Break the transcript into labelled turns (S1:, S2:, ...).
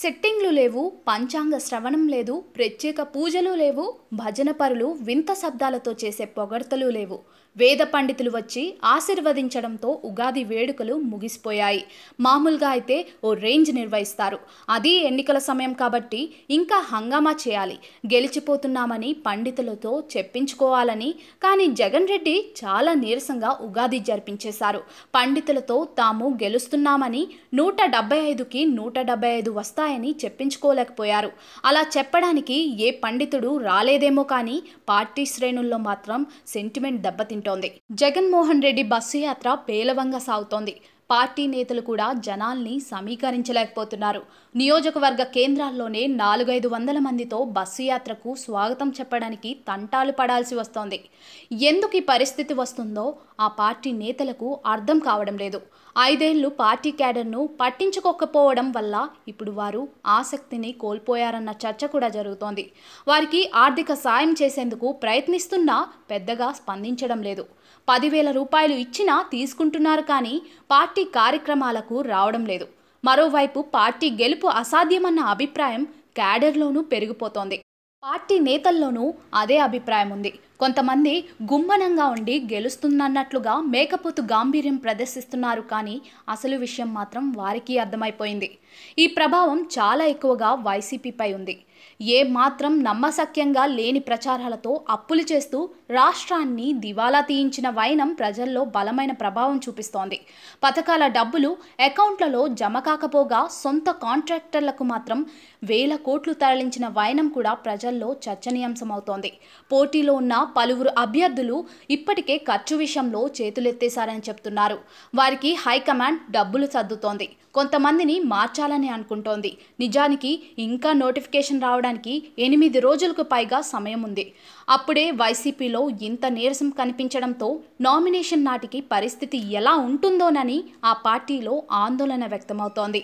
S1: సెట్టింగ్లు లేవు పంచాంగ శ్రవణం లేదు ప్రత్యేక పూజలు లేవు భజన పరులు వింత శబ్దాలతో చేసే పొగడ్తలు లేవు వేద పండితులు వచ్చి ఆశీర్వదించడంతో ఉగాది వేడుకలు ముగిసిపోయాయి మామూలుగా అయితే ఓ రేంజ్ నిర్వహిస్తారు అది ఎన్నికల సమయం కాబట్టి ఇంకా హంగామా చేయాలి గెలిచిపోతున్నామని పండితులతో చెప్పించుకోవాలని కానీ జగన్ రెడ్డి చాలా నీరసంగా ఉగాది జరిపించేశారు పండితులతో తాము గెలుస్తున్నామని నూట డెబ్బై ఐదుకి నూట డెబ్బై ఐదు వస్తారు వస్తాయని చెప్పించుకోలేకపోయారు అలా చెప్పడానికి ఏ పండితుడు రాలేదేమో కానీ పార్టీ శ్రేణుల్లో మాత్రం సెంటిమెంట్ దెబ్బతింటోంది జగన్మోహన్ రెడ్డి బస్సు యాత్ర పేలవంగా సాగుతోంది పార్టీ నేతలు కూడా జనాల్ని సమీకరించలేకపోతున్నారు నియోజకవర్గ కేంద్రాల్లోనే నాలుగైదు వందల మందితో బస్సు యాత్రకు స్వాగతం చెప్పడానికి తంటాలు పడాల్సి వస్తోంది ఎందుకు ఈ పరిస్థితి వస్తుందో ఆ పార్టీ నేతలకు అర్థం కావడం లేదు ఐదేళ్లు పార్టీ క్యాడర్ను పట్టించుకోకపోవడం వల్ల ఇప్పుడు వారు ఆసక్తిని కోల్పోయారన్న చర్చ కూడా జరుగుతోంది వారికి ఆర్థిక సాయం చేసేందుకు ప్రయత్నిస్తున్నా పెద్దగా స్పందించడం లేదు పదివేల రూపాయలు ఇచ్చినా తీసుకుంటున్నారు కానీ పార్టీ పార్టీ కార్యక్రమాలకు రావడం లేదు మరోవైపు పార్టీ గెలుపు అసాధ్యమన్న అభిప్రాయం క్యాడర్లోనూ పెరిగిపోతోంది పార్టీ నేతల్లోనూ అదే అభిప్రాయం ఉంది కొంతమంది గుమ్మనంగా ఉండి గెలుస్తుందన్నట్లుగా మేకపోతు గాంభీర్యం ప్రదర్శిస్తున్నారు కానీ అసలు విషయం మాత్రం వారికి అర్థమైపోయింది ఈ ప్రభావం చాలా ఎక్కువగా వైసీపీపై ఉంది ఏ మాత్రం నమ్మసక్యంగా లేని ప్రచారాలతో అప్పులు చేస్తూ రాష్ట్రాన్ని దివాలా తీయించిన వైనం ప్రజల్లో బలమైన ప్రభావం చూపిస్తోంది పథకాల డబ్బులు అకౌంట్లలో జమ కాకపోగా సొంత కాంట్రాక్టర్లకు మాత్రం వేల కోట్లు తరలించిన వైనం కూడా ప్రజల్లో చర్చనీయాంశమవుతోంది పోటీలో ఉన్న పలువురు అభ్యర్థులు ఇప్పటికే ఖర్చు విషయంలో చేతులెత్తేశారని చెప్తున్నారు వారికి హైకమాండ్ డబ్బులు సర్దుతోంది కొంతమందిని మార్చాలని అనుకుంటోంది నిజానికి ఇంకా నోటిఫికేషన్ రావడానికి ఎనిమిది రోజులకు పైగా సమయం ఉంది అప్పుడే వైసీపీలో ఇంత నీరసం కనిపించడంతో నామినేషన్ నాటికి పరిస్థితి ఎలా ఉంటుందోనని ఆ పార్టీలో ఆందోళన వ్యక్తమవుతోంది